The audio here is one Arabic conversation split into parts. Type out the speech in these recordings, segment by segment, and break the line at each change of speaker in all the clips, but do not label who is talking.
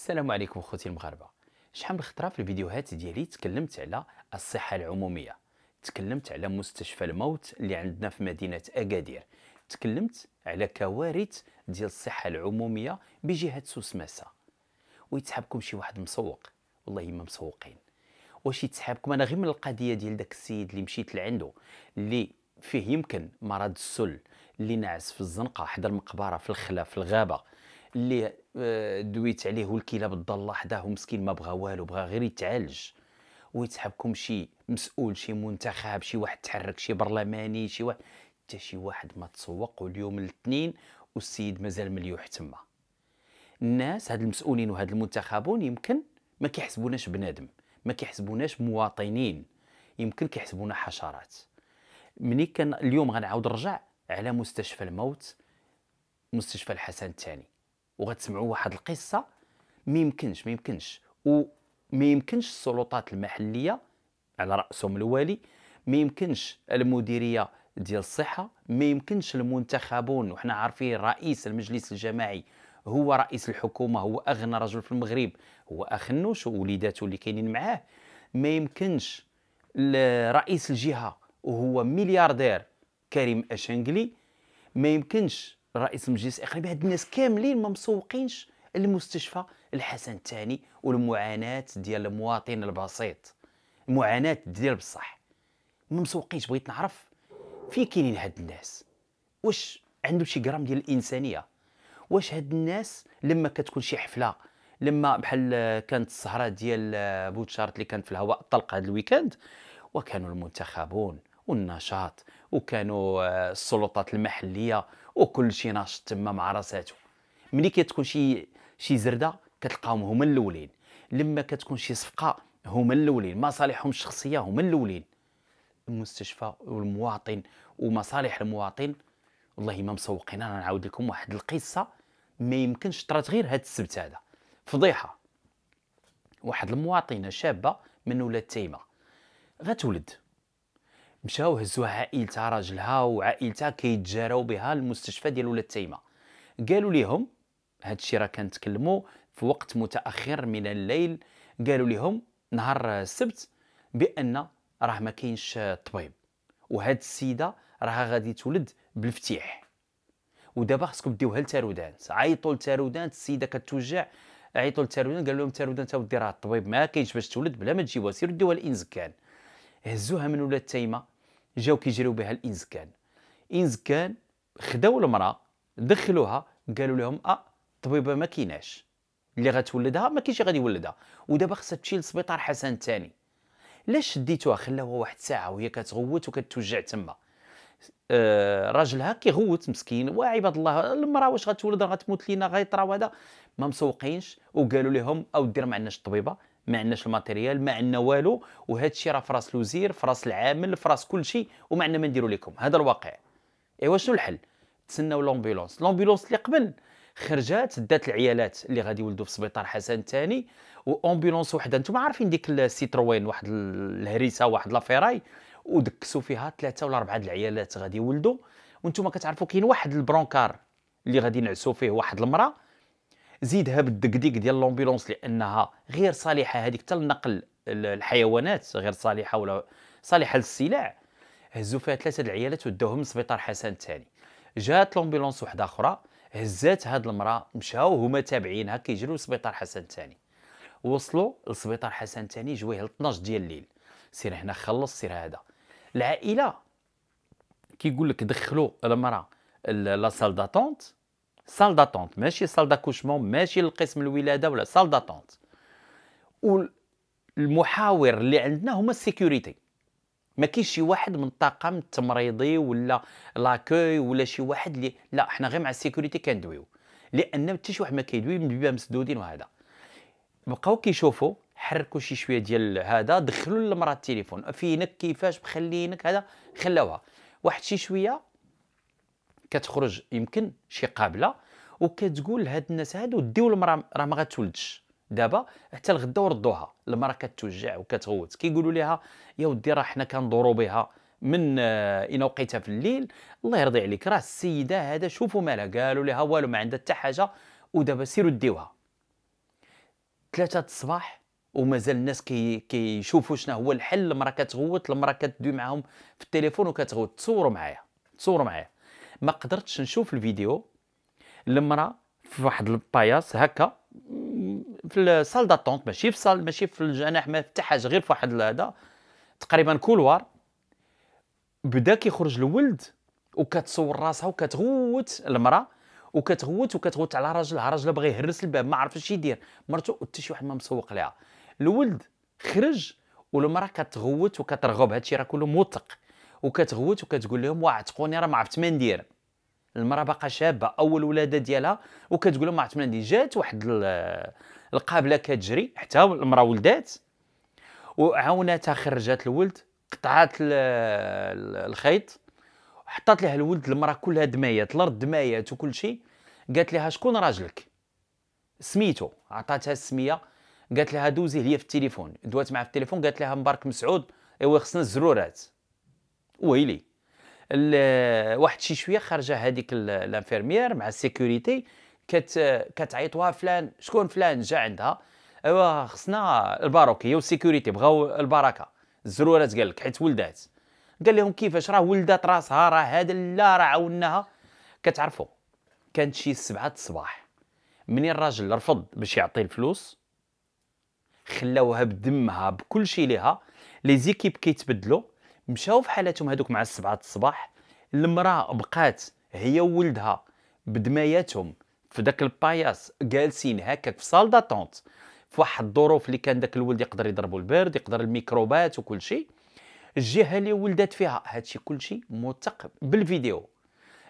السلام عليكم خوتي المغاربه شحال من خطره في الفيديوهات ديالي تكلمت على الصحه العموميه تكلمت على مستشفى الموت اللي عندنا في مدينه اكادير تكلمت على كوارث ديال الصحه العموميه بجهه سوسماسه ويتسحبكم شي واحد مسوق والله ما مسوقين واش يتسحبكم انا غير من القضيه ديال داك السيد اللي مشيت لعنده اللي فيه يمكن مرض السل اللي نعس في الزنقه حدا المقبره في الخلا في الغابه اللي آه، دويت عليه والكلى الضاله حداه مسكين ما بغى والو بغى غير يتعالج ويتحبكم شي مسؤول شي منتخب شي واحد تحرك شي برلماني شي واحد حتى شي واحد ما تسوق واليوم الاثنين والسيد مازال مليوح تما الناس هاد المسؤولين وهاد المنتخبون يمكن ما كيحسبوناش بنادم ما كيحسبوناش مواطنين يمكن كيحسبونا حشرات مني كان اليوم غنعاود نرجع على مستشفى الموت مستشفى الحسن الثاني وغتسمعوا واحد القصه ما يمكنش ما يمكنش وما يمكنش السلطات المحليه على راسهم الوالي ما يمكنش المديريه ديال الصحه ما يمكنش المنتخبون وحنا عارفين رئيس المجلس الجماعي هو رئيس الحكومه هو اغنى رجل في المغرب هو اخنوش ووليداته اللي كاينين معاه ما يمكنش رئيس الجهه وهو ملياردير كريم اشنقلي ما يمكنش رئيس مجلس الاقليم هاد الناس كاملين ما مسوقينش المستشفى الحسن الثاني والمعاناه ديال المواطن البسيط المعاناه ديال بصح ما مسوقينش بغيت نعرف فين كاينين هاد الناس واش عندهم شي غرام ديال الانسانيه واش هاد الناس لما كتكون شي حفله لما بحال كانت السهره ديال بوتشارت اللي كانت في الهواء الطلق هذا الويكاند وكانوا المنتخبون والنشاط وكانوا آه، السلطات المحليه وكل شيء ناشط تما مع راساتو ملي كتكون شي شي زرده كتلقاهم هما الاولين لما كتكون شي صفقه هما الاولين مصالحهم الشخصيه هما الاولين المستشفى والمواطن ومصالح المواطن والله ما مسوقين انا نعاود لكم واحد القصه ما يمكنش طرات غير هاد السبت هذا فضيحه واحد المواطنه شابه من ولاد تيمه غتولد مشاو هزوها عائلتها راجلها وعائلتها كيتجاراو بها المستشفى ديال ولاد تيمه قالوا لهم هادشي راه كنتكلموا في وقت متاخر من الليل قالوا لهم نهار السبت بان راه ما كاينش طبيب وهاد السيده راها غادي تولد بالفتيح ودابا خصكم ديوها للتارودانت عيطوا للتارودانت السيده كتوجع عيطوا للتارودانت قالوا لهم تارودانت تاو راه الطبيب ما كاينش باش تولد بلا ما تجيبوها سيروا ديوها لانزكان هزوها من ولاد تيمه جاو كيجريو بها الانزكان انزكان خداو المراه دخلوها قالوا لهم اه الطبيبه ما كيناش اللي غتولدها ما كاينش غادي يولدها ودابا خصها تمشي لسبيطار حسن الثاني لاش شديتوها خلاوها واحد الساعه وهي كتغوت وكتوجع تما آه راجلها كيغوت مسكين وعباد الله المراه واش غتولد غتموت لينا غيطرا وهذا ما مسوقينش وقالوا لهم او دير ما عندناش الطبيبه ما عندناش الماتيريال ما عندنا والو وهذا الشيء راه في راس الوزير في راس العامل في راس كل شيء وما عندنا ما نديرو لكم هذا الواقع ايوا شنو الحل تسناو لومبيلونس لومبيلونس اللي قبل خرجات دات العيالات اللي غادي يولدوا في سبيطار حسن الثاني وامبيلونس وحده انتم عارفين ديك السيتروين واحد الهريسه واحد لافيراي ودكسوا فيها ثلاثه ولا اربعه العيالات غادي يولدوا وانتم كتعرفوا كاين واحد البرونكار اللي غادي نعسوا فيه واحد المراه زيدها بالدقديق ديال لومبيلونس لانها غير صالحه هذيك حتى لنقل الحيوانات غير صالحه ولا صالحه للسلع هزوا فيها ثلاثه العيالات وداوهم لسبيطار حسن الثاني جات لومبيلونس وحده اخرى هزات هاد المراه مشاو هما تابعينها كيجروا لسبيطار حسن الثاني وصلوا لسبيطار حسن الثاني جويه 12 ديال الليل سير هنا خلص سير هذا العائله كيقول لك دخلوا المراه لا سال داتونت سال داتونت ماشي سال داكوشمون ماشي القسم الولاده ولا سال داتونت والمحاور اللي عندنا هما السيكوريتي ما كاينش شي واحد من الطاقم التمريضي ولا لاكوي ولا شي واحد اللي لا حنا غير مع السيكوريتي كندويو لان حتى شي واحد ما كيدوي من بيبان مسدودين وهذا بقاو كيشوفوا حركوا شي شويه ديال هذا دخلوا للمراه التليفون فينك كيفاش مخلينك هذا خلاوها واحد شي شويه كتخرج يمكن شي قابله وكتقول لهاد الناس هادو ديو المراه راه ما غتولدش دابا حتى الغدا وردوها المراه كتوجع وكتغوت كيقولوا لها يا ودي راه حنا كندورو بها من اين آه، وقيتها في الليل الله يرضي عليك راه السيده هذا شوفوا مالها قالوا لها والو ما عندها حتى حاجه ودابا سيروا ديوها ثلاثة الصباح ومازال الناس كي كيشوفوا شنو هو الحل المراه كتغوت المراه كتدوي معاهم في التليفون وكتغوت تصوروا معايا تصوروا معايا ما قدرتش نشوف الفيديو المراه في واحد الباياس هكا في السال داتونت ماشي في صال ماشي في الجناح ما حتى حاجه غير في واحد هذا تقريبا كولوار بدا كيخرج الولد وكتصور راسها وكتغوت المراه وكتغوت وكتغوت على راجلها راجلها بغى يهرس الباب ما عرف اش يدير مرته حتى شي واحد ما مسوق لها الولد خرج والمراه كتغوت وكترغب هادشي راه كله موثق وكتغوت وكتقول لهم واعتقوني راه ما عرفت ما ندير المراه باقا شابه اول ولاده ديالها وكتقول لهم ما عرفت ما ندير جات واحد القابله كتجري حتى المراه ولدات وعاونتها خرجات الولد قطعات الخيط حطات لها الولد المراه كلها دمايات الارض دمايات وكل شيء قالت لها شكون راجلك سميتو عطاتها السميه قالت لها دوزي هي في التليفون دوات معها في التليفون قالت لها مبارك مسعود ايوا خصنا الزرورات ويلي واحد شي شويه خرجه هذيك لانفيرميير مع السيكوريتي كت كتعيطوها فلان شكون فلان جا عندها ايوا خصنا الباروكيه والسيكوريتي بغاو البركه الزرورات قال لك حيت ولدات قال لهم كيفاش راه ولدات راسها راه هذا لا راه عاوناها كتعرفوا كانت شي سبعة الصباح مني الراجل رفض باش يعطي الفلوس خلاوها بدمها بكل شيء ليها لي زيكيب كيتبدلوا مشاو في حالتهم هذوك مع السبعة الصباح المرأة بقات هي وولدها بدماياتهم في داك الباياس جالسين هكاك في سال داتونت في واحد الظروف اللي كان داك الولد يقدر يضربو البرد يقدر الميكروبات وكل شيء الجهه اللي ولدت فيها هادشي كل شيء موثق بالفيديو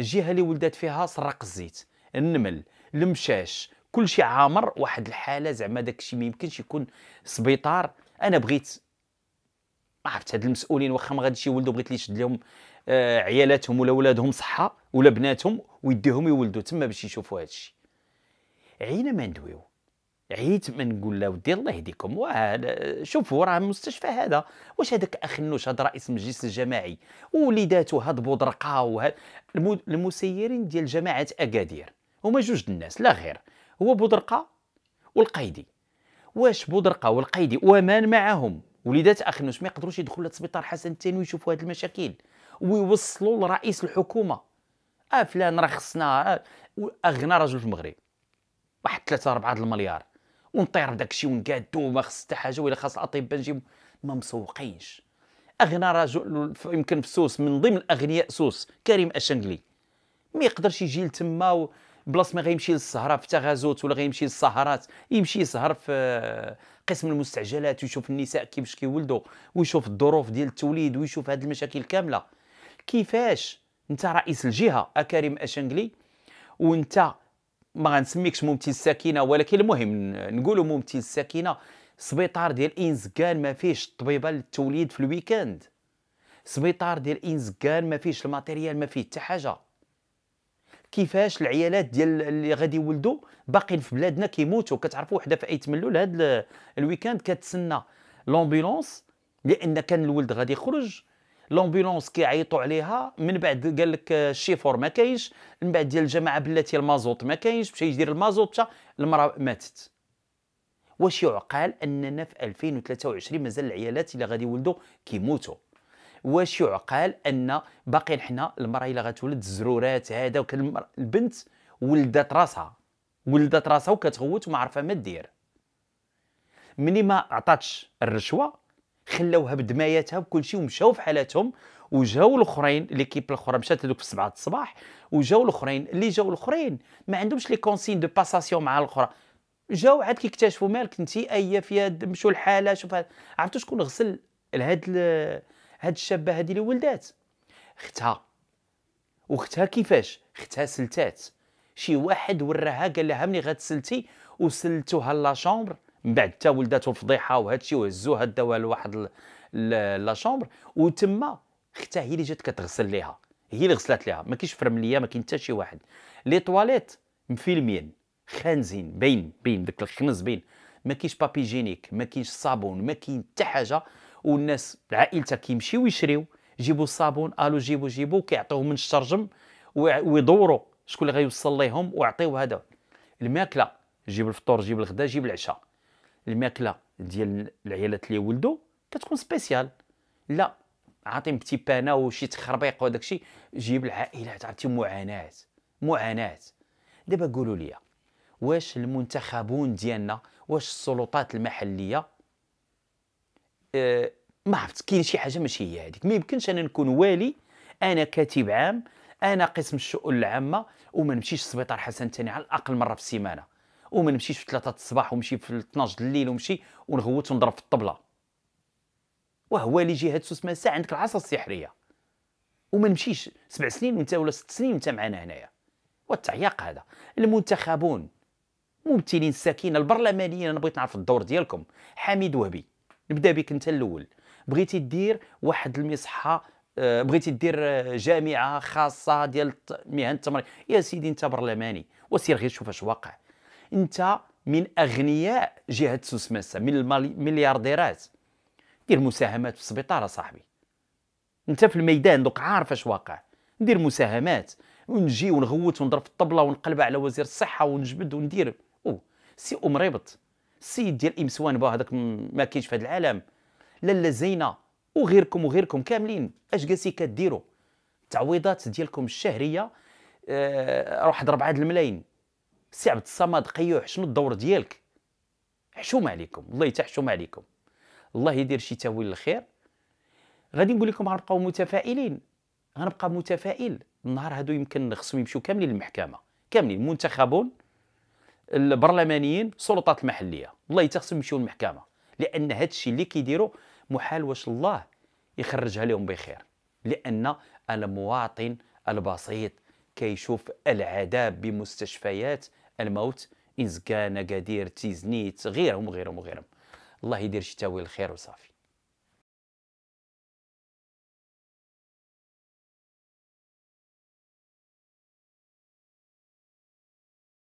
الجهه اللي ولدت فيها سرق الزيت النمل المشاش كل شيء عامر واحد الحاله زعما داك الشيء ما يمكنش يكون سبيطار انا بغيت ما عرفت هاد المسؤولين واخا ما غاديش يولدوا بغيت لي يشد لهم آه عيالاتهم ولا ولادهم صحه ولا بناتهم ويديهم يولدوا تما باش يشوفوا هاد الشيء عينا ما ندويو عييت ما نقول لا ودي الله يهديكم واه شوفوا راه المستشفى هذا واش هذاك اخ نوش هذا رئيس المجلس الجماعي ووليداته هاد بودرقه وهاد المسيرين ديال جماعه اكادير هما جوج الناس لا غير هو بودرقه والقيدي واش بودرقه والقيدي ومان معهم وليدات اخي الناس ما يقدروش يدخلوا للسبيطار حسن الثاني ويشوفوا هذه المشاكل ويوصلوا لرئيس الحكومه اه فلان راه خصنا آه، اغنى رجل في المغرب واحد اربعه د المليار ونطير بداك الشيء ونقادو ما خص حتى حاجه ولا خاص الاطباء نجيب ما مسوقينش اغنى رجل يمكن في سوس من ضمن اغنياء سوس كريم اشنقلي ما يقدرش يجي لتما بلاص ما غيمشي للسهره في تغازوت ولا غيمشي للسهرات يمشي يسهر في قسم المستعجلات ويشوف النساء كيفاش كيولدوا ويشوف الظروف ديال التوليد ويشوف هذه المشاكل كامله كيفاش انت رئيس الجهه اكريم اشنقلي وانت ما غنسميكش ممثل ساكنه ولكن المهم نقولوا ممثل ساكنه سبيطار ديال انزكان ما فيهش طبيبه للتوليد في الويكاند سبيطار ديال انزكان ما فيهش الماتيريال ما فيه حتى حاجه كيفاش العيالات ديال اللي غادي يولدوا باقيين في بلادنا كيموتوا كتعرفوا وحده في ايت ملول هذا الويكاند كتسنى لومبيلونس لان كان الولد غادي يخرج لومبيلونس كيعيطوا عليها من بعد قال لك الشيفور ما كاينش من بعد ديال الجماعه بلاتي المازوط ما كاينش مشى يدير المازوط حتى المراه ماتت واش يعقل اننا في 2023 مازال العيالات اللي غادي يولدوا كيموتوا واش يعقل ان باقيين حنا المراه الا غتولد الزرورات هذا وكان البنت ولدت راسها ولدت راسها وكتغوت وما عارفه ما دير ملي ما عطاتش الرشوه خلاوها بدماياتها وكلشي ومشاو في حالاتهم وجاو الاخرين ليكيب الاخرى مشات هذوك في 7 الصباح وجاو الاخرين اللي جاو الاخرين ما عندهمش لي كونسين دو باساسيون مع الاخرى جاو عاد كيكتشفوا مالك انت اي فيها مشوا الحاله شوف عرفتوا شكون غسل لهاد هاد الشابه هادي اللي ولدات اختها واختها كيفاش اختها سلتات شي واحد وراها قال لها ملي غتسلتي وسلتوها لا شومبر من بعد حتى ولداتو فضيحه وهادشي وهزوها داوها لواحد لا شومبر وتما اختها هي اللي جات كتغسل ليها هي اللي غسلات ليها ما كاينش فرمليه ما كاين حتى شي واحد لي طواليت مفيلمين خانزين باين باين داك الخنز بين ما كاينش بابي جينيك ما كاينش صابون ما كاين حتى حاجه والناس عائلتها كيمشيو يشريو جيبوا الصابون الو جيبوا جيبوا كيعطيوه من الشرجم ويدوروا شكون اللي غيوصل ليهم ويعطيوه هذا الماكله جيب الفطور جيب الغداء جيب العشاء الماكله ديال العيالات اللي ولدوا كتكون سبيسيال لا عاطيهم بتي بانا وشي تخربيق وداك الشيء جيب العائلات عرفتي معاناه معاناه دابا قولوا لي واش المنتخبون ديالنا واش السلطات المحليه آه، ما عرفت كاين شي حاجه ماشي هي هذيك ما يمكنش انا نكون والي انا كاتب عام انا قسم الشؤون العامه وما نمشيش السبيطار حسن الثاني على الاقل مره في السيمانه وما نمشيش في 3 الصباح ونمشي في 12 الليل ونمشي ونغوت ونضرب في الطبله وهو اللي جهه سوس مساء عندك العصا السحريه وما نمشيش سبع سنين وانت ولا ست سنين وانت معنا هنايا والتعياق هذا المنتخبون ممثلين الساكنه البرلمانيين انا بغيت نعرف الدور ديالكم حميد وهبي نبدا بك انت الاول بغيتي دير واحد المصحه آه، بغيتي دير آه، جامعه خاصه ديال مهن التمريض يا سيدي انت برلماني وسير غير شوف اش واقع انت من اغنياء جهه سوس ماسا من المليارديرات دير مساهمات في السبيطار صاحبي انت في الميدان دوك عارف اش واقع ندير مساهمات ونجي ونغوت ونضرب في الطبله ونقلب على وزير الصحه ونجبد وندير او سي ام ريبط السيد ديال ام بو هذاك ما كاينش في هذا العالم لاله زينه وغيركم وغيركم كاملين اش جالسين كديروا التعويضات ديالكم الشهريه أه واحد ضرب عاد الملايين سي عبد الصمد قيوح شنو الدور ديالك حشوم عليكم والله يتحشم عليكم الله يدير شي تاويل الخير غادي نقول لكم غنبقاو متفائلين غنبقى متفائل النهار هادو يمكن خصهم يمشيو كاملين للمحكمه كاملين منتخبون البرلمانيين السلطات المحليه والله تخصهم يمشيو للمحكمه لان هذا الشيء اللي كيديروا محال واش الله يخرجها لهم بخير لان المواطن البسيط كيشوف العذاب بمستشفيات الموت إنزكان أكادير تيزنيت غيرهم وغيرهم وغيرهم الله يدير شتاوي الخير وصافي